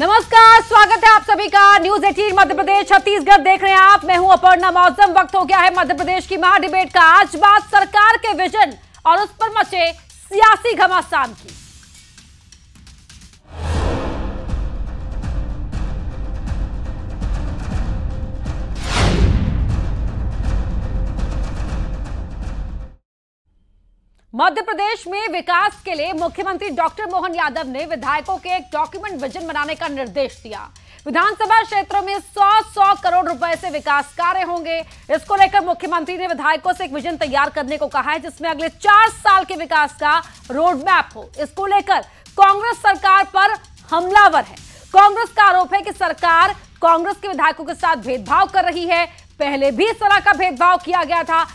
नमस्कार स्वागत है आप सभी का न्यूज एटीन मध्य प्रदेश छत्तीसगढ़ देख रहे हैं आप मैं हूं अपर्णा मौसम वक्त हो गया है मध्य प्रदेश की महा डिबेट का आज बात सरकार के विजन और उस पर मचे सियासी घमासान की मध्य प्रदेश में विकास के लिए मुख्यमंत्री डॉक्टर मोहन यादव ने विधायकों के एक डॉक्यूमेंट विजन बनाने का निर्देश दिया विधानसभा क्षेत्रों में 100-100 करोड़ रुपए से विकास कार्य होंगे इसको लेकर मुख्यमंत्री ने विधायकों से एक विजन तैयार करने को कहा है जिसमें अगले चार साल के विकास का रोड मैप हो इसको लेकर कांग्रेस सरकार पर हमलावर है कांग्रेस का आरोप है कि सरकार कांग्रेस के विधायकों के साथ भेदभाव कर रही है पहले भी इस तरह का भेदभाव किया गया था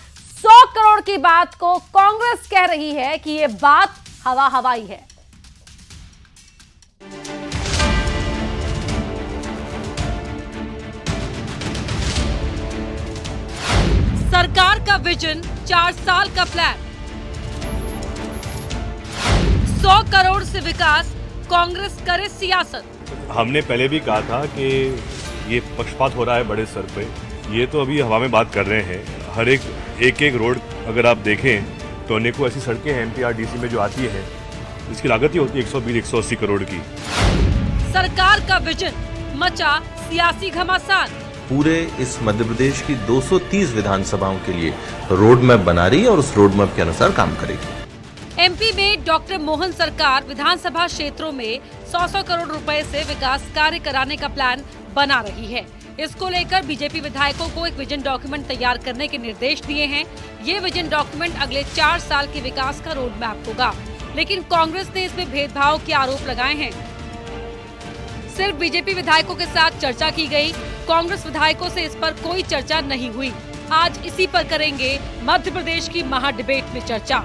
सौ करोड़ की बात को कांग्रेस कह रही है कि यह बात हवा हवाई है सरकार का विजन चार साल का प्लान सौ करोड़ से विकास कांग्रेस करे सियासत हमने पहले भी कहा था कि ये पक्षपात हो रहा है बड़े सर पे ये तो अभी हवा में बात कर रहे हैं हर एक एक एक रोड अगर आप देखें तो अनेकों ऐसी सड़कें हैं एमपीआरडीसी में जो आती है इसकी लागत ही होती है एक सौ बीस एक सौ अस्सी करोड़ की सरकार का विजन मचा सियासी घमासान पूरे इस मध्य प्रदेश की 230 विधानसभाओं के लिए रोड मैप बना रही है और उस रोड मैप के अनुसार काम करेगी एमपी में डॉक्टर मोहन सरकार विधानसभा क्षेत्रों में 100 सौ करोड़ रुपए से विकास कार्य कराने का प्लान बना रही है इसको लेकर बीजेपी विधायकों को एक विजन डॉक्यूमेंट तैयार करने के निर्देश दिए हैं ये विजन डॉक्यूमेंट अगले चार साल के विकास का रोड मैप होगा लेकिन कांग्रेस ने इसमें भेदभाव के आरोप लगाए हैं सिर्फ बीजेपी विधायकों के साथ चर्चा की गई, कांग्रेस विधायकों से इस पर कोई चर्चा नहीं हुई आज इसी पर करेंगे मध्य प्रदेश की महा डिबेट में चर्चा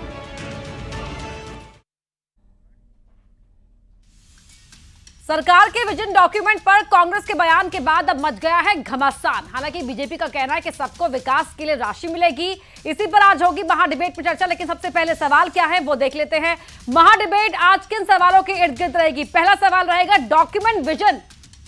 सरकार के विजन डॉक्यूमेंट पर कांग्रेस के बयान के बाद अब मच गया है घमासान हालांकि बीजेपी का कहना है कि सबको विकास के लिए राशि मिलेगी इसी पर आज होगी महाडिबेट में चर्चा लेकिन सबसे पहले सवाल क्या है वो देख लेते हैं महाडिबेट आज किन सवालों के इर्द गिर्द रहेगी पहला सवाल रहेगा डॉक्यूमेंट विजन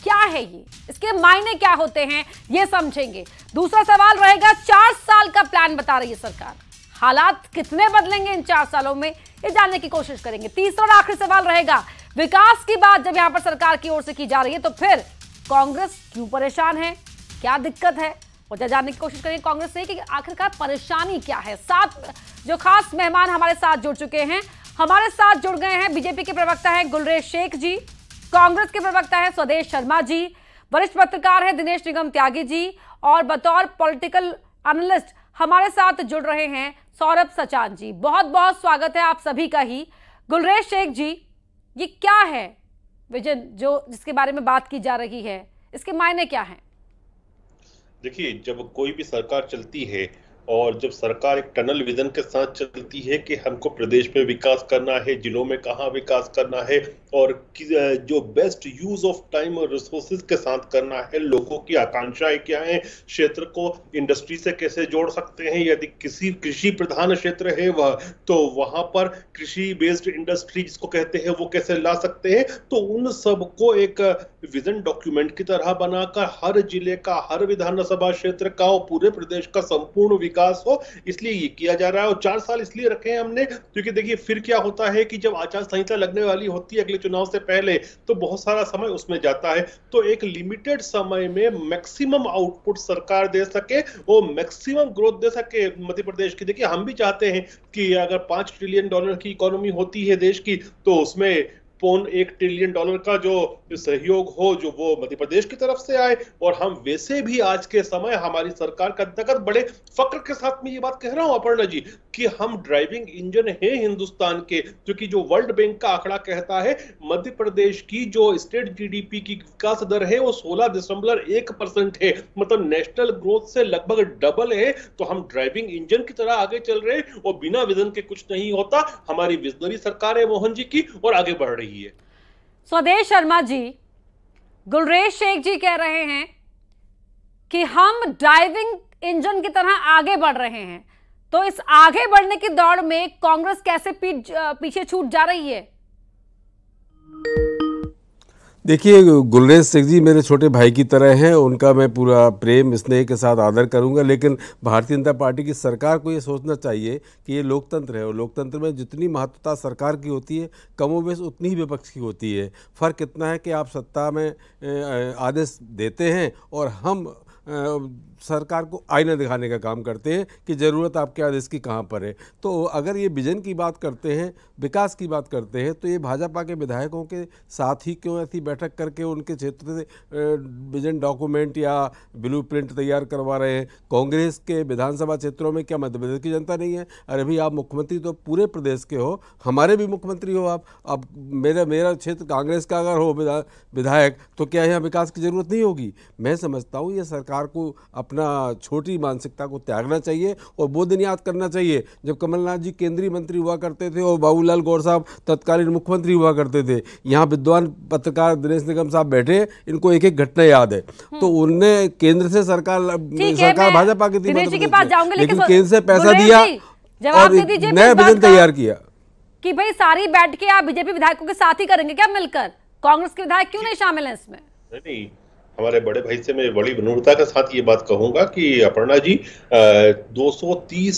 क्या है ये इसके मायने क्या होते हैं ये समझेंगे दूसरा सवाल रहेगा चार साल का प्लान बता रही है सरकार हालात कितने बदलेंगे इन चार सालों में ये जानने की कोशिश करेंगे तीसरा और आखिरी सवाल रहेगा विकास की बात जब यहां पर सरकार की ओर से की जा रही है तो फिर कांग्रेस क्यों परेशान है क्या दिक्कत है पूछा जानने की कोशिश करेंगे कांग्रेस से कि आखिरकार परेशानी क्या है साथ जो खास मेहमान हमारे साथ जुड़ चुके हैं हमारे साथ जुड़ गए हैं बीजेपी के प्रवक्ता हैं गुलरेज शेख जी कांग्रेस के प्रवक्ता हैं स्वदेश शर्मा जी वरिष्ठ पत्रकार हैं दिनेश निगम त्यागी जी और बतौर पॉलिटिकल एनालिस्ट हमारे साथ जुड़ रहे हैं सौरभ सचान जी बहुत बहुत स्वागत है आप सभी का ही गुलरेज शेख जी ये क्या है विजन जो जिसके बारे में बात की जा रही है इसके मायने क्या हैं देखिए जब कोई भी सरकार चलती है और जब सरकार एक टनल विजन के साथ चलती है कि हमको प्रदेश में विकास करना है जिलों में कहाँ विकास करना है और जो बेस्ट यूज ऑफ टाइम और रिसोर्सेज के साथ करना है लोगों की आकांक्षाएं क्या है क्षेत्र को इंडस्ट्री से कैसे जोड़ सकते हैं यदि किसी कृषि प्रधान क्षेत्र है वह तो वहां पर कृषि बेस्ड इंडस्ट्री जिसको कहते हैं वो कैसे ला सकते हैं तो उन सबको एक विजन डॉक्यूमेंट की तरह बनाकर हर जिले का हर विधानसभा क्षेत्र का और पूरे प्रदेश का संपूर्ण विकास विकास हो इसलिए ये किया जा रहा है और चार साल इसलिए रखे हैं हमने क्योंकि देखिए फिर क्या होता है कि जब आचार संहिता लगने वाली होती है अगले चुनाव से पहले तो बहुत सारा समय उसमें जाता है तो एक लिमिटेड समय में मैक्सिमम आउटपुट सरकार दे सके वो मैक्सिमम ग्रोथ दे सके मध्य प्रदेश की देखिए हम भी चाहते हैं कि अगर पांच ट्रिलियन डॉलर की इकोनॉमी होती है देश की तो उसमें पौन एक ट्रिलियन डॉलर का जो सहयोग हो जो वो मध्य प्रदेश की तरफ से आए और हम वैसे भी आज के समय हमारी सरकार का नकद बड़े फक्र के साथ में ये बात कह रहा हूं अपर्णा जी कि हम ड्राइविंग इंजन है हिंदुस्तान के क्योंकि जो वर्ल्ड बैंक का आंकड़ा कहता है मध्य प्रदेश की जो स्टेट जीडीपी की विकास दर है वो सोलह दशमलव एक परसेंट है मतलब नेशनल ग्रोथ से लगभग डबल है तो हम ड्राइविंग इंजन की तरह आगे चल रहे और बिना विजन के कुछ नहीं होता हमारी विजनरी सरकार है मोहन जी की और आगे बढ़ रही रही है स्वदेश शर्मा जी गुलरेज शेख जी कह रहे हैं कि हम ड्राइविंग इंजन की तरह आगे बढ़ रहे हैं तो इस आगे बढ़ने की दौड़ में कांग्रेस कैसे पीछे छूट जा रही है देखिए गुलरेज सिंह जी मेरे छोटे भाई की तरह हैं उनका मैं पूरा प्रेम स्नेह के साथ आदर करूंगा लेकिन भारतीय जनता पार्टी की सरकार को ये सोचना चाहिए कि ये लोकतंत्र है और लोकतंत्र में जितनी महत्वता सरकार की होती है कमोबेश उतनी ही विपक्ष की होती है फ़र्क इतना है कि आप सत्ता में आदेश देते हैं और हम सरकार को आईना दिखाने का काम करते हैं कि ज़रूरत आपके आदेश इसकी कहाँ पर है तो अगर ये विजन की बात करते हैं विकास की बात करते हैं तो ये भाजपा के विधायकों के साथ ही क्यों ऐसी बैठक करके उनके क्षेत्र से विजन डॉक्यूमेंट या ब्लू तैयार करवा रहे हैं कांग्रेस के विधानसभा क्षेत्रों में क्या मध्य प्रदेश की जनता नहीं है अरे भाई आप मुख्यमंत्री तो पूरे प्रदेश के हो हमारे भी मुख्यमंत्री हो आप अब मेरा मेरा क्षेत्र कांग्रेस का अगर हो विधायक तो क्या यहाँ विकास की ज़रूरत नहीं होगी मैं समझता हूँ ये सरकार को अब अपना छोटी मानसिकता को त्यागना चाहिए और वो दिन याद करना चाहिए जब कमलनाथ जी केंद्रीय मंत्री हुआ करते थे और बाबूलाल गौर साहब तत्कालीन मुख्यमंत्री हुआ करते थे यहाँ विद्वान पत्रकार दिनेश निगम साहब बैठे इनको एक एक घटना याद है तो हम्म। उनने केंद्र से सरकार सरकार भाजपा की मतलब लेकिन केंद्र से पैसा दिया और नया विजन तैयार किया कि भाई सारी बैठ के आप बीजेपी विधायकों के साथ ही करेंगे क्या मिलकर कांग्रेस के विधायक क्यों नहीं शामिल हैं इसमें नहीं हमारे बड़े भाई से मैं बड़ी विनूरता के साथ ये बात कहूंगा कि अपर्णा जी दो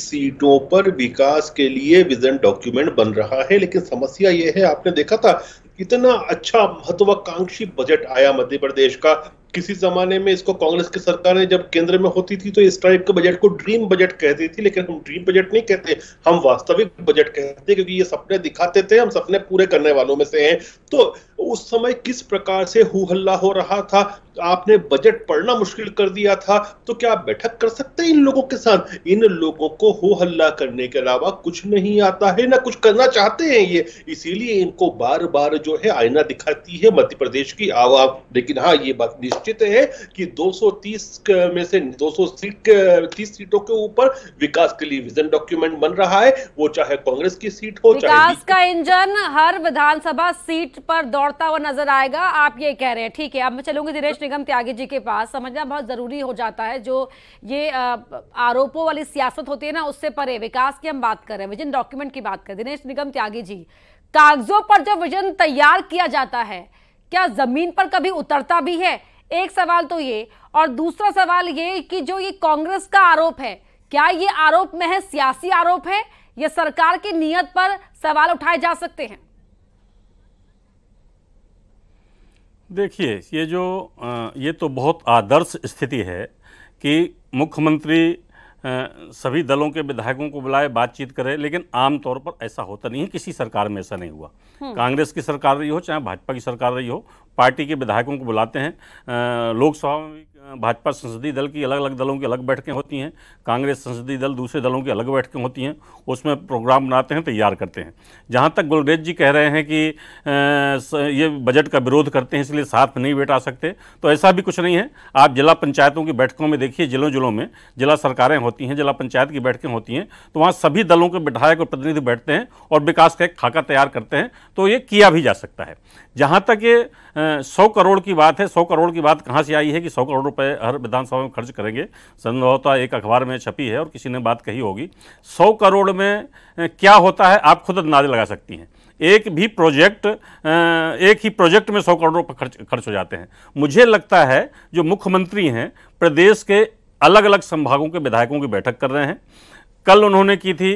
सीटों पर विकास के लिए विजन डॉक्यूमेंट बन रहा है लेकिन समस्या ये है आपने देखा था कितना अच्छा महत्वाकांक्षी बजट आया मध्य प्रदेश का किसी जमाने में इसको कांग्रेस की ने जब केंद्र में होती थी तो इस टाइप के बजट को ड्रीम बजट कहती थी लेकिन हम ड्रीम बजट नहीं कहते हम वास्तविक बजट कहते क्योंकि ये सपने दिखाते थे हम सपने पूरे करने वालों में से हैं तो उस समय किस प्रकार से हु हल्ला हो रहा था आपने बजट पढ़ना मुश्किल कर दिया था तो क्या आप बैठक कर सकते हैं इन लोगों के साथ इन लोगों को हो हल्ला करने के अलावा कुछ नहीं आता है ना कुछ करना चाहते हैं ये इसीलिए इनको बार बार जो है आईना दिखाती है मध्य प्रदेश की आवाम लेकिन हाँ ये बात निश्चित है कि 230 में से 230 सीटों के ऊपर विकास के लिए विजन डॉक्यूमेंट बन रहा है वो चाहे कांग्रेस की सीट हो विकास का इंजन हर विधानसभा सीट पर दौड़ता हुआ नजर आएगा आप ये कह रहे हैं ठीक है अब मैं चलूंगी दिनेश तो- निगम त्यागी जी के पास समझना बहुत जरूरी हो जाता है जो ये आरोपों वाली सियासत होती है ना उससे परे विकास की हम बात कर रहे हैं विजन डॉक्यूमेंट की बात कर दिनेश निगम त्यागी जी कागजों पर जब विजन तैयार किया जाता है क्या जमीन पर कभी उतरता भी है एक सवाल तो ये और दूसरा सवाल ये कि जो ये कांग्रेस का आरोप है क्या ये आरोप में है सियासी आरोप है या सरकार की नीयत पर सवाल उठाए जा सकते हैं देखिए ये जो ये तो बहुत आदर्श स्थिति है कि मुख्यमंत्री सभी दलों के विधायकों को बुलाए बातचीत करे लेकिन आम तौर पर ऐसा होता नहीं है किसी सरकार में ऐसा नहीं हुआ हम्म। कांग्रेस की सरकार रही हो चाहे भाजपा की सरकार रही हो पार्टी के विधायकों को बुलाते हैं लोकसभा में भी भाजपा संसदीय दल की अलग अलग दलों की अलग बैठकें होती हैं कांग्रेस संसदीय दल दूसरे दलों की अलग बैठकें होती हैं उसमें प्रोग्राम बनाते हैं तैयार करते हैं जहाँ तक गुलरेज जी कह रहे हैं कि ये बजट का विरोध करते हैं इसलिए साथ नहीं बैठा सकते तो ऐसा भी कुछ नहीं है आप जिला पंचायतों की बैठकों में देखिए जिलों जिलों में जिला सरकारें होती हैं जिला पंचायत की बैठकें होती हैं तो वहाँ सभी दलों के विधायक और प्रतिनिधि बैठते हैं और विकास का एक खाका तैयार करते हैं तो ये किया भी जा सकता है जहाँ तक ये सौ करोड़ की बात है सौ करोड़ की बात कहाँ से आई है कि सौ करोड़ रुपए हर विधानसभा में खर्च करेंगे संभवतः एक अखबार में छपी है और किसी ने बात कही होगी सौ करोड़ में क्या होता है आप खुद अंदाजे लगा सकती हैं एक भी प्रोजेक्ट एक ही प्रोजेक्ट में सौ करोड़ रुपये खर्च खर्च हो जाते हैं मुझे लगता है जो मुख्यमंत्री हैं प्रदेश के अलग अलग संभागों के विधायकों की बैठक कर रहे हैं कल उन्होंने की थी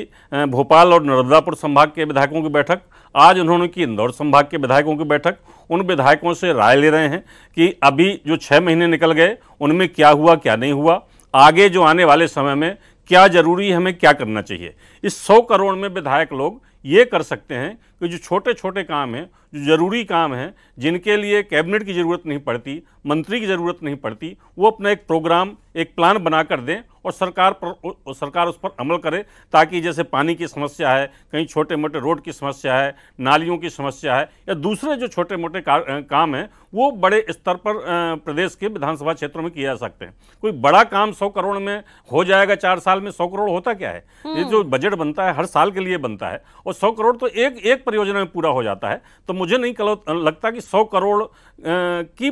भोपाल और नर्मदापुर संभाग के विधायकों की बैठक आज उन्होंने की इंदौर संभाग के विधायकों की बैठक उन विधायकों से राय ले रहे हैं कि अभी जो छः महीने निकल गए उनमें क्या हुआ क्या नहीं हुआ आगे जो आने वाले समय में क्या जरूरी है हमें क्या करना चाहिए इस सौ करोड़ में विधायक लोग ये कर सकते हैं कि जो छोटे छोटे काम हैं जो ज़रूरी काम हैं जिनके लिए कैबिनेट की ज़रूरत नहीं पड़ती मंत्री की ज़रूरत नहीं पड़ती वो अपना एक प्रोग्राम एक प्लान बनाकर दें और सरकार पर सरकार उस पर अमल करे ताकि जैसे पानी की समस्या है कहीं छोटे मोटे रोड की समस्या है नालियों की समस्या है या दूसरे जो छोटे मोटे का, काम हैं वो बड़े स्तर पर प्रदेश के विधानसभा क्षेत्रों में किए जा सकते हैं कोई बड़ा काम सौ करोड़ में हो जाएगा चार साल में सौ करोड़ होता क्या है ये हम्म। जो बजट बनता है हर साल के लिए बनता है और सौ करोड़ तो एक एक परियोजना में पूरा हो जाता है तो मुझे नहीं लगता कि सौ करोड़ की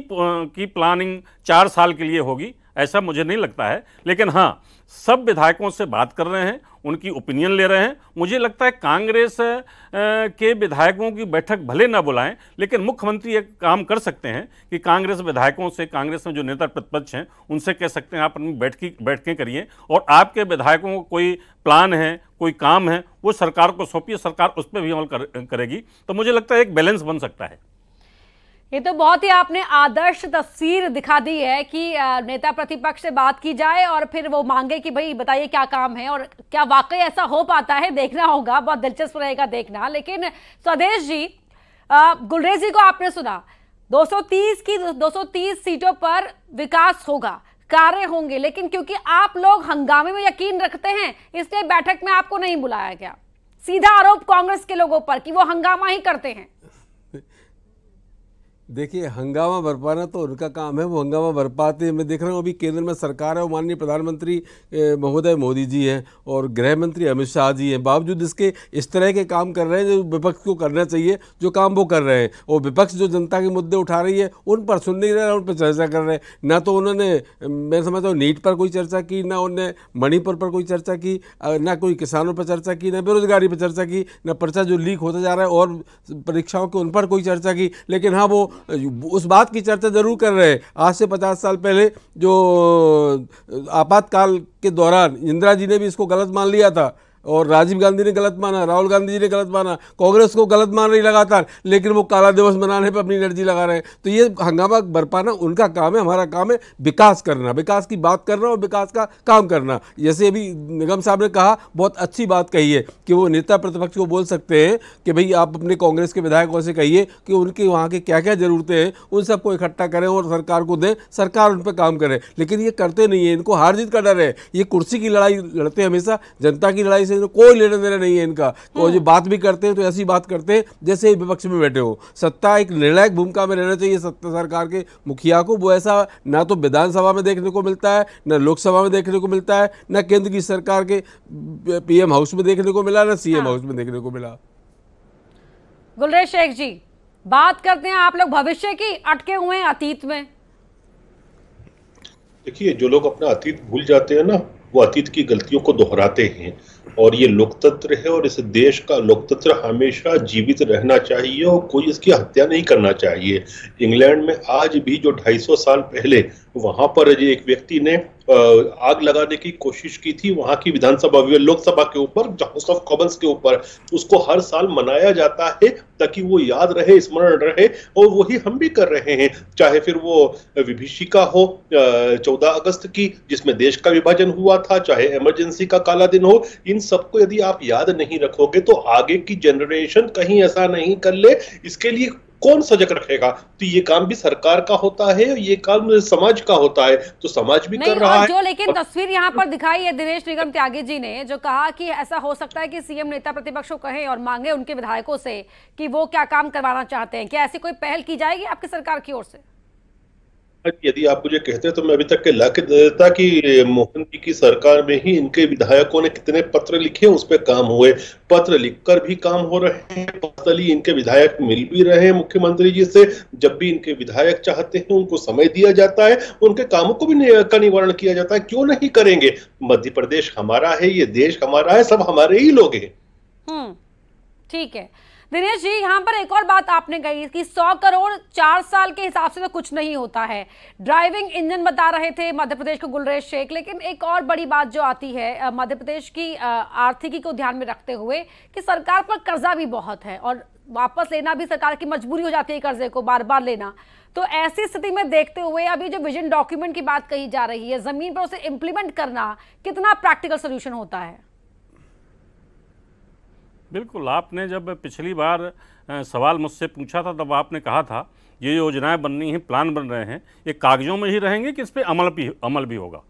की प्लानिंग चार साल के लिए होगी ऐसा मुझे नहीं लगता है लेकिन हाँ सब विधायकों से बात कर रहे हैं उनकी ओपिनियन ले रहे हैं मुझे लगता है कांग्रेस के विधायकों की बैठक भले ना बुलाएं लेकिन मुख्यमंत्री एक काम कर सकते हैं कि कांग्रेस विधायकों से कांग्रेस में जो नेता प्रतिपक्ष हैं उनसे कह सकते हैं आप अपनी बैठकी बैठकें करिए और आपके विधायकों को कोई प्लान है कोई काम है वो सरकार को सौंपिए सरकार उस पर भी अमल कर, करेगी तो मुझे लगता है एक बैलेंस बन सकता है ये तो बहुत ही आपने आदर्श तस्वीर दिखा दी है कि नेता प्रतिपक्ष से बात की जाए और फिर वो मांगे कि भाई बताइए क्या काम है और क्या वाकई ऐसा हो पाता है देखना होगा बहुत दिलचस्प रहेगा देखना लेकिन स्वदेश जी गुलरेज जी को आपने सुना 230 की 230 सीटों पर विकास होगा कार्य होंगे लेकिन क्योंकि आप लोग हंगामे में यकीन रखते हैं इसलिए बैठक में आपको नहीं बुलाया गया सीधा आरोप कांग्रेस के लोगों पर कि वो हंगामा ही करते हैं देखिए हंगामा बरपाना तो उनका काम है वो हंगामा बरपाते मैं देख रहा हूँ अभी केंद्र में सरकार है वो माननीय प्रधानमंत्री महोदय मोदी जी हैं और गृह मंत्री अमित शाह जी हैं बावजूद इसके इस तरह के काम कर रहे हैं जो विपक्ष को करना चाहिए जो काम वो कर रहे हैं और विपक्ष जो जनता के मुद्दे उठा रही है उन पर सुन नहीं रहे उन पर चर्चा कर रहे हैं ना तो उन्होंने मैं समझता हूँ नीट पर कोई चर्चा की ना उन्होंने मणिपुर पर कोई चर्चा की ना कोई किसानों पर चर्चा की ना बेरोजगारी पर चर्चा की ना पर्चा जो लीक होता जा रहा है और परीक्षाओं के उन पर कोई चर्चा की लेकिन हाँ वो उस बात की चर्चा ज़रूर कर रहे हैं आज से पचास साल पहले जो आपातकाल के दौरान इंदिरा जी ने भी इसको गलत मान लिया था और राजीव गांधी ने गलत माना राहुल गांधी जी ने गलत माना कांग्रेस को गलत मान रही लगातार लेकिन वो काला दिवस मनाने पर अपनी एनर्जी लगा रहे हैं तो ये हंगामा बरपाना उनका काम है हमारा काम है विकास करना विकास की बात करना और विकास का काम करना जैसे अभी निगम साहब ने कहा बहुत अच्छी बात कही है कि वो नेता प्रतिपक्ष को बोल सकते हैं कि भाई आप अपने कांग्रेस के विधायकों से कहिए कि उनके वहाँ की क्या क्या ज़रूरतें हैं उन सबको इकट्ठा करें और सरकार को दें सरकार उन पर काम करें लेकिन ये करते नहीं है इनको हार जीत का डर है ये कुर्सी की लड़ाई लड़ते हमेशा जनता की लड़ाई से तो कोई लेना देना नहीं है इनका और तो हम्म। जो बात भी करते हैं तो ऐसी बात करते हैं जैसे विपक्ष में बैठे हो सत्ता एक निर्णायक भूमिका में रहना चाहिए सत्ता सरकार के मुखिया को वो ऐसा ना तो विधानसभा में देखने को मिलता है ना लोकसभा में देखने को मिलता है ना केंद्र की सरकार के पीएम हाउस में देखने को मिला ना सीएम हाँ। हाउस में देखने को मिला गुलरेज शेख जी बात करते हैं आप लोग भविष्य की अटके हुए अतीत में देखिए जो लोग अपना अतीत भूल जाते हैं ना वो अतीत की गलतियों को दोहराते हैं और ये लोकतंत्र है और इस देश का लोकतंत्र हमेशा जीवित रहना चाहिए और कोई इसकी हत्या नहीं करना चाहिए इंग्लैंड में आज भी जो 250 साल पहले वहां पर एक व्यक्ति ने आग लगाने की कोशिश की थी वहां की विधानसभा लोकसभा के ऊपर हाउस ऑफ कॉमन्स के ऊपर उसको हर साल मनाया जाता है ताकि वो याद रहे स्मरण रहे और वही हम भी कर रहे हैं चाहे फिर वो विभिषिका हो चौदह अगस्त की जिसमें देश का विभाजन हुआ था चाहे इमरजेंसी का काला दिन हो ये इन सबको यदि आप याद नहीं रखोगे तो आगे की जनरेशन कहीं ऐसा नहीं कर ले इसके लिए कौन सजग रखेगा तो ये काम भी सरकार का होता है ये काम समाज का होता है तो समाज भी कर रहा है जो लेकिन तस्वीर यहाँ पर दिखाई है दिनेश निगम त्यागी जी ने जो कहा कि ऐसा हो सकता है कि सीएम नेता प्रतिपक्ष को कहे और मांगे उनके विधायकों से कि वो क्या काम करवाना चाहते हैं क्या ऐसी कोई पहल की जाएगी आपकी सरकार की ओर से यदि आप मुझे कहते तो मैं अभी तक के ला दे देता कि मोहन जी की सरकार में ही इनके विधायकों ने कितने पत्र लिखे उस पर काम हुए पत्र लिखकर भी काम हो रहे हैं पतली इनके विधायक मिल भी रहे हैं मुख्यमंत्री जी से जब भी इनके विधायक चाहते हैं उनको समय दिया जाता है उनके कामों को भी का निवारण किया जाता है क्यों नहीं करेंगे मध्य प्रदेश हमारा है ये देश हमारा है सब हमारे ही लोग हैं हम्म, ठीक है दिनेश जी यहाँ पर एक और बात आपने कही कि 100 करोड़ चार साल के हिसाब से तो कुछ नहीं होता है ड्राइविंग इंजन बता रहे थे मध्य प्रदेश को गुलरेज शेख लेकिन एक और बड़ी बात जो आती है मध्य प्रदेश की आर्थिकी को ध्यान में रखते हुए कि सरकार पर कर्जा भी बहुत है और वापस लेना भी सरकार की मजबूरी हो जाती है कर्जे को बार बार लेना तो ऐसी स्थिति में देखते हुए अभी जो विजन डॉक्यूमेंट की बात कही जा रही है जमीन पर उसे इम्प्लीमेंट करना कितना प्रैक्टिकल सोल्यूशन होता है बिल्कुल आपने जब पिछली बार सवाल मुझसे पूछा था तब आपने कहा था ये योजनाएं बननी हैं प्लान बन रहे हैं ये कागज़ों में ही रहेंगे कि इस पर अमल भी अमल भी होगा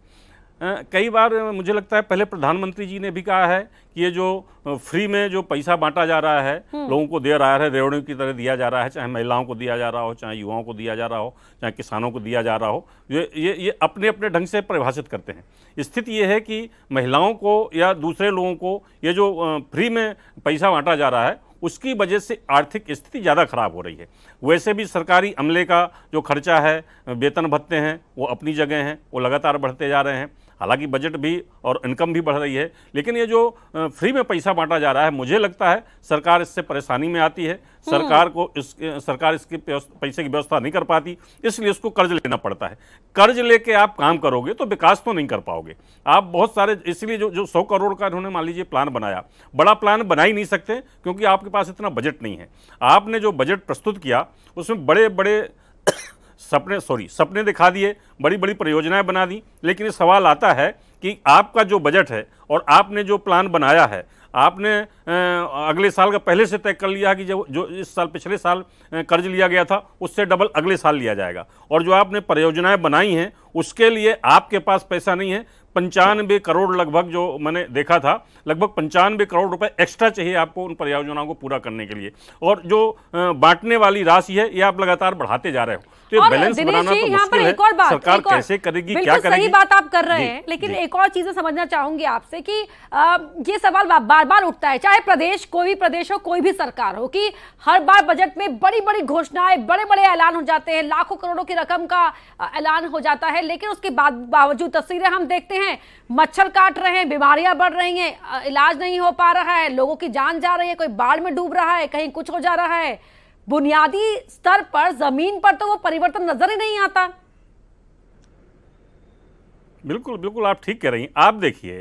कई बार मुझे लगता है पहले प्रधानमंत्री जी ने भी कहा है कि ये जो फ्री में जो पैसा बांटा जा रहा है हम्म। लोगों को दे रहा है रेवड़ियों की तरह दिया जा रहा है चाहे महिलाओं को दिया जा रहा हो चाहे युवाओं को दिया जा रहा हो चाहे किसानों को दिया जा रहा हो ये ये ये अपने अपने ढंग से परिभाषित करते हैं स्थिति ये है कि महिलाओं को या दूसरे लोगों को ये जो फ्री में पैसा बांटा जा रहा है उसकी वजह से आर्थिक स्थिति ज़्यादा खराब हो रही है वैसे भी सरकारी अमले का जो खर्चा है वेतन भत्ते हैं वो अपनी जगह हैं वो लगातार बढ़ते जा रहे हैं हालांकि बजट भी और इनकम भी बढ़ रही है लेकिन ये जो फ्री में पैसा बांटा जा रहा है मुझे लगता है सरकार इससे परेशानी में आती है हम्म। सरकार को इस सरकार इसकी पैसे की व्यवस्था नहीं कर पाती इसलिए उसको कर्ज लेना पड़ता है कर्ज लेके आप काम करोगे तो विकास तो नहीं कर पाओगे आप बहुत सारे इसलिए जो जो सौ करोड़ का इन्होंने मान लीजिए प्लान बनाया बड़ा प्लान बना ही नहीं सकते क्योंकि आपके पास इतना बजट नहीं है आपने जो बजट प्रस्तुत किया उसमें बड़े बड़े सपने सॉरी सपने दिखा दिए बड़ी बड़ी परियोजनाएं बना दी लेकिन ये सवाल आता है कि आपका जो बजट है और आपने जो प्लान बनाया है आपने अगले साल का पहले से तय कर लिया कि जो जो इस साल पिछले साल कर्ज लिया गया था उससे डबल अगले साल लिया जाएगा और जो आपने परियोजनाएं बनाई हैं उसके लिए आपके पास पैसा नहीं है पंचानवे करोड़ लगभग जो मैंने देखा था लगभग पंचानवे करोड़ रुपए एक्स्ट्रा चाहिए आपको उन परियोजनाओं को पूरा करने के लिए और जो बांटने वाली राशि है ये आप लगातार बढ़ाते जा रहे हो तो बैलेंस बनाना तो मुश्किल है सरकार कैसे करेगी क्या करेगी सही बात आप कर रहे हैं लेकिन एक और चीजें समझना चाहूंगी आपसे की ये सवाल बार बार उठता है चाहे प्रदेश कोई भी प्रदेश हो कोई भी सरकार हो कि हर बार बजट में बड़ी बड़ी घोषणाएं बड़े बड़े ऐलान हो जाते हैं लाखों करोड़ों की रकम का ऐलान हो जाता है लेकिन उसके बावजूद तस्वीरें हम देखते हैं हैं मच्छर काट रहे हैं बीमारियां बढ़ रही हैं इलाज नहीं हो पा रहा है लोगों की जान जा रही है कोई बाढ़ में डूब रहा है कहीं कुछ हो जा रहा है बुनियादी स्तर पर जमीन पर तो वो परिवर्तन नजर ही नहीं आता बिल्कुल बिल्कुल आप ठीक कह रही हैं आप देखिए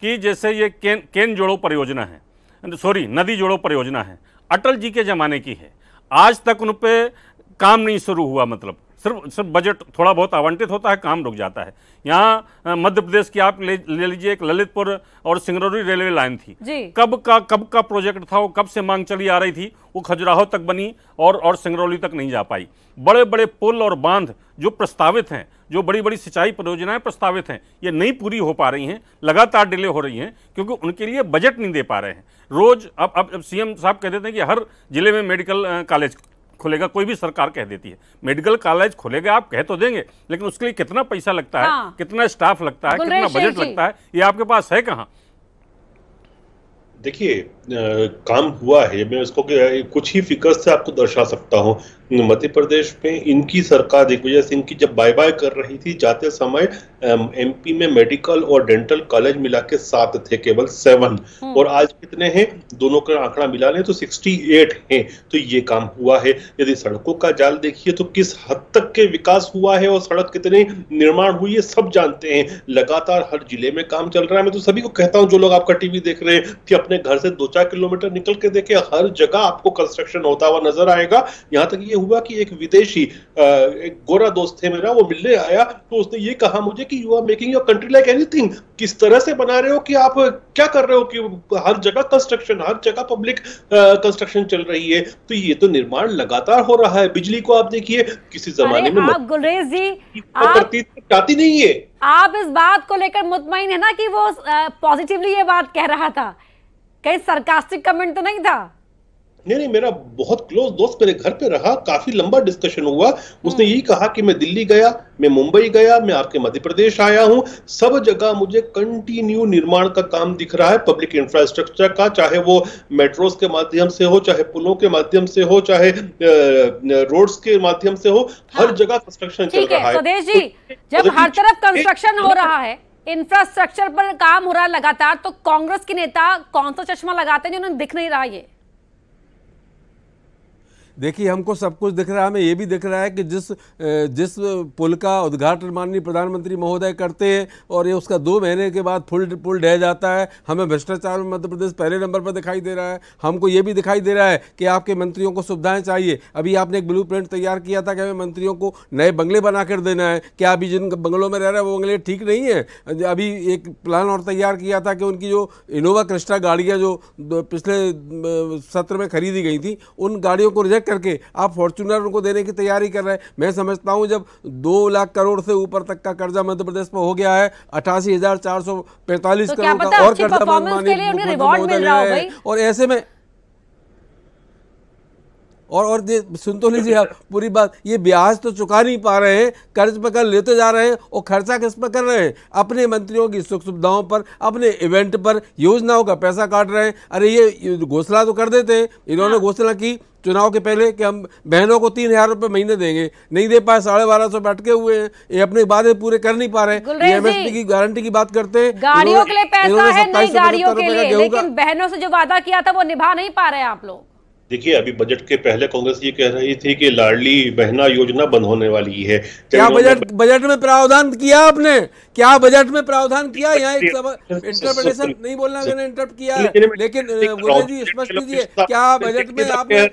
कि जैसे ये केन केन जोड़ो परियोजना है सॉरी नदी जोड़ो परियोजना है अटल जी के ज़माने की है आज तक उन पर काम नहीं शुरू हुआ मतलब सिर्फ सिर्फ बजट थोड़ा बहुत आवंटित होता है काम रुक जाता है यहाँ मध्य प्रदेश की आप ले, लीजिए एक ललितपुर और सिंगरौली रेलवे लाइन थी कब का कब का प्रोजेक्ट था वो कब से मांग चली आ रही थी वो खजुराहो तक बनी और और सिंगरौली तक नहीं जा पाई बड़े बड़े पुल और बांध जो प्रस्तावित हैं जो बड़ी बड़ी सिंचाई परियोजनाएं प्रस्तावित हैं ये नहीं पूरी हो पा रही हैं लगातार डिले हो रही हैं क्योंकि उनके लिए बजट नहीं दे पा रहे हैं रोज़ अब अब, अब सीएम साहब कह देते हैं कि हर जिले में मेडिकल कॉलेज खुलेगा कोई भी सरकार कह देती है मेडिकल कॉलेज खुलेगा आप कह तो देंगे लेकिन उसके लिए कितना पैसा लगता है हाँ। कितना स्टाफ लगता है कितना बजट लगता है ये आपके पास है कहाँ देखिए काम हुआ है मैं इसको कुछ ही फिकर्स से आपको दर्शा सकता हूँ मध्य प्रदेश में इनकी सरकार दिग्विजय सिंह की जब बाय बाय कर रही थी जाते समय एमपी में मेडिकल और डेंटल कॉलेज मिला के सात थे केवल सेवन हम्म। और आज कितने हैं दोनों का आंकड़ा मिला लें तो सिक्सटी एट है तो ये काम हुआ है यदि सड़कों का जाल देखिए तो किस हद तक के विकास हुआ है और सड़क कितने निर्माण हुई है सब जानते हैं लगातार हर जिले में काम चल रहा है मैं तो सभी को कहता हूँ जो लोग आपका टीवी देख रहे हैं कि अपने घर से दो चार किलोमीटर निकल के देखे हर जगह आपको कंस्ट्रक्शन होता हुआ नजर आएगा यहाँ तक ये ये हुआ कि एक विदेशी एक गोरा दोस्त थे मेरा वो मिलने आया तो उसने ये कहा मुझे कि you are making your country like anything किस तरह से बना रहे हो कि आप क्या कर रहे हो कि हर जगह कंस्ट्रक्शन हर जगह पब्लिक कंस्ट्रक्शन चल रही है तो ये तो निर्माण लगातार हो रहा है बिजली को आप देखिए किसी जमाने में आप जी तो आप नहीं है आप इस बात को लेकर मुतमिन है ना कि वो पॉजिटिवली ये बात कह रहा था कहीं सरकास्टिक कमेंट तो नहीं था नहीं नहीं मेरा बहुत क्लोज दोस्त मेरे घर पे रहा काफी लंबा डिस्कशन हुआ उसने हम्म। यही कहा कि मैं दिल्ली गया मैं मुंबई गया मैं आपके मध्य प्रदेश आया हूँ सब जगह मुझे कंटिन्यू निर्माण का काम दिख रहा है पब्लिक इंफ्रास्ट्रक्चर का चाहे वो मेट्रोस के माध्यम से हो चाहे पुलों के माध्यम से हो चाहे रोड्स के माध्यम से हो हाँ। हर जगह कंस्ट्रक्शन चल रहा है जी जब हर तरफ कंस्ट्रक्शन हो रहा है इंफ्रास्ट्रक्चर पर काम हो रहा है लगातार तो कांग्रेस के नेता कौन सा चश्मा लगाते हैं जिन्होंने दिख नहीं रहा ये देखिए हमको सब कुछ दिख रहा है हमें ये भी दिख रहा है कि जिस जिस पुल का उद्घाटन माननीय प्रधानमंत्री महोदय करते हैं और ये उसका दो महीने के बाद फुल पुल ढह जाता है हमें भ्रष्टाचार में मध्य प्रदेश पहले नंबर पर दिखाई दे रहा है हमको ये भी दिखाई दे रहा है कि आपके मंत्रियों को सुविधाएं चाहिए अभी आपने एक ब्लू तैयार किया था कि हमें मंत्रियों को नए बंगले बना कर देना है क्या अभी जिन बंगलों में रह रहे हैं वो बंगले ठीक नहीं है अभी एक प्लान और तैयार किया था कि उनकी जो इनोवा क्रिस्टा गाड़ियाँ जो पिछले सत्र में खरीदी गई थी उन गाड़ियों को रिजेक्ट करके आप फॉर्चुनर उनको देने की तैयारी कर रहे हैं मैं समझता हूँ जब दो लाख करोड़ से ऊपर तक का कर्जा मध्य प्रदेश में हो गया है अठासी हजार चार सौ पैंतालीस तो करोड़ का और कर्जा और ऐसे में और और सुन तो लीजिए आप पूरी बात ये ब्याज तो चुका नहीं पा रहे हैं कर्ज पकड़ लेते जा रहे हैं और खर्चा किस पर कर रहे हैं अपने मंत्रियों की सुख सुविधाओं पर अपने इवेंट पर योजनाओं का पैसा काट रहे हैं अरे ये घोषणा तो कर देते हैं इन्होंने हाँ। घोषणा की चुनाव के पहले कि हम बहनों को तीन हजार रुपये महीने देंगे नहीं दे पाए साढ़े बारह सौ बैठके हुए हैं ये अपने वादे पूरे कर नहीं पा रहे एमएसपी की गारंटी की बात करते हैं गाड़ियों के लिए पैसा है नहीं गाड़ियों के लिए लेकिन बहनों से जो वादा किया था वो निभा नहीं पा रहे हैं आप लोग देखिए अभी बजट के पहले कांग्रेस ये कह रही थी कि लाडली बहना योजना बंद होने वाली है क्या बजट बजट में प्रावधान किया आपने क्या बजट में प्रावधान किया यहाँ एक इंटरप्रिटेशन नहीं बोलना मैंने इंटरप्ट किया है लेकिन जी स्पष्ट कीजिए क्या बजट में आपने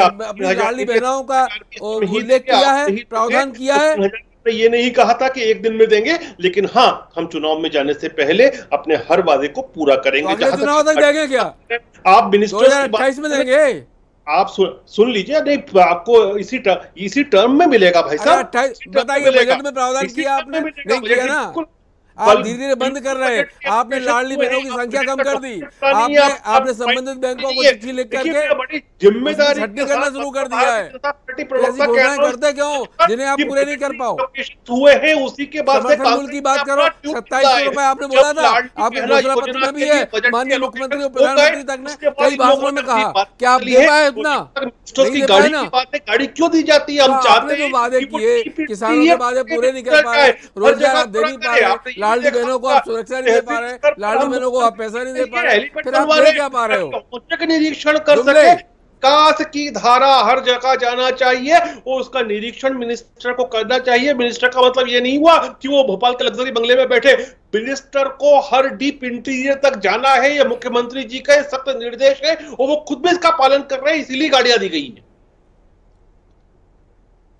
अपनी लाडली बहनाओं का उल्लेख किया है प्रावधान किया है ने ये नहीं कहा था कि एक दिन में देंगे लेकिन हाँ हम चुनाव में जाने से पहले अपने हर वादे को पूरा करेंगे तो चुनाव तक देंगे क्या आप मिनिस्टर में देंगे आप सुन, सुन लीजिए नहीं आपको इसी टर्म, इसी टर्म में मिलेगा भाई साहब बताइए बजट में प्रावधान किया आपने नहीं किया ना आप धीरे धीरे बंद कर रहे हैं आपने लाडली बहनों की संख्या कम कर दी आपने आपने संबंधित बैंकों को चिट्ठी लिख करके तो जिम्मेदारी करना शुरू कर दिया है करते क्यों जिन्हें आप पूरे नहीं कर पाओ हुए हैं उसी के बाद मूल की बात करो सत्ताईस सौ रुपए आपने बोला था आपके घोषणा पत्र में भी है माननीय मुख्यमंत्री और प्रधानमंत्री तक ने कई भाषणों में कहा क्या आप ले पाए इतना तो गाड़ी क्यों दी जाती है हम हाँ, चाहते जो वादे किए किसानों के वादे पूरे नहीं कर पाए रोजगार दे नहीं पाए लाडली बहनों को आप सुरक्षा नहीं दे पा रहे लाडली बहनों को आप पैसा नहीं दे पा रहे फिर आप दे क्या पा रहे हो तो उच्चक निरीक्षण कर सके विकास की धारा हर जगह जाना चाहिए और उसका निरीक्षण मिनिस्टर को करना चाहिए मिनिस्टर का मतलब ये नहीं हुआ कि वो भोपाल के लग्जरी बंगले में बैठे मिनिस्टर को हर डीप इंटीरियर तक जाना है ये मुख्यमंत्री जी का सख्त निर्देश है और वो खुद भी इसका पालन कर रहे हैं इसीलिए गाड़ियां दी गई है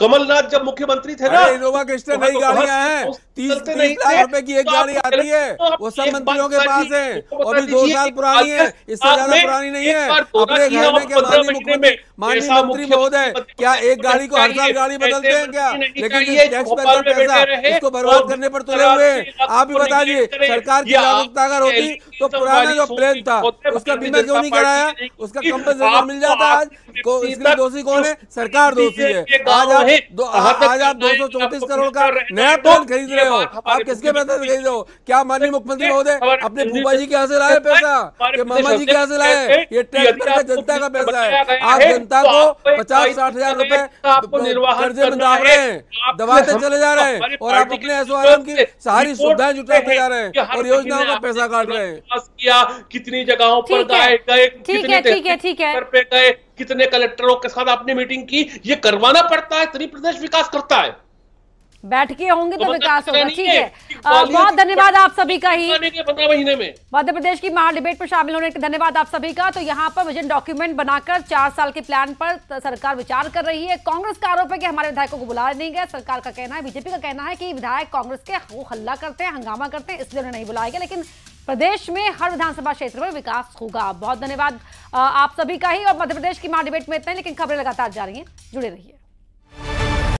कमलनाथ जब मुख्यमंत्री थे ना इनोवा क्रिस्टा नई तो गाड़ियां हैं तीस तीस लाख रुपए की एक गाड़ी आती है वो सब मंत्रियों के पास है और भी दो साल पुरानी है इससे ज्यादा पुरानी नहीं है अपने घर में क्या माननीय मुख्यमंत्री माननीय मंत्री महोदय क्या एक गाड़ी को हर साल गाड़ी बदलते हैं क्या लेकिन ये टैक्स पैसा पैसा इसको बर्बाद करने पर तुले हुए आप भी बता दिए सरकार की जागरूकता अगर होती तो, तो पुराना जो प्लेन था उसका बीमा क्यों नहीं कराया उसका कंपनी मिल जाता आज दोषी कौन है सरकार दोषी है आज आप नहीं दो, सौ चौतीस करोड़ का नया फोन खरीद रहे हो आप किसके पैसे से खरीद रहे हो क्या माननीय मुख्यमंत्री महोदय अपने फूफा जी के यहाँ से लाए पैसा कि मामा जी के यहाँ से लाए ये टैक्स पैसा जनता का पैसा है आप जनता को पचास साठ हजार रूपए तो कर्जे में डाल रहे हैं दबाते चले जा रहे हैं और आप अपने एसओआरएम की सारी सुविधाएं जुटाते जा रहे हैं और योजनाओं का पैसा काट रहे हैं कितनी जगहों पर गए ठीक है ठीक है ठीक है कितने कलेक्टरों के साथ आपने मीटिंग की ये करवाना पड़ता है तभी प्रदेश विकास करता है बैठकें होंगी तो, तो विकास होगा ठीक है बहुत धन्यवाद आप सभी का ही महीने में मध्य प्रदेश की महा डिबेट में शामिल होने के धन्यवाद आप सभी का तो यहाँ पर विजन डॉक्यूमेंट बनाकर चार साल के प्लान पर सरकार विचार कर रही है कांग्रेस का आरोप है कि हमारे विधायकों को बुलाया नहीं गया सरकार का कहना है बीजेपी का कहना है की विधायक कांग्रेस के वो हल्ला करते हैं हंगामा करते हैं इसलिए उन्हें नहीं बुलाया गया लेकिन प्रदेश में हर विधानसभा क्षेत्र में विकास होगा बहुत धन्यवाद आप सभी का ही और मध्य प्रदेश की महाडिबेट में इतना लेकिन खबरें लगातार जा रही हैं जुड़े रहिए है।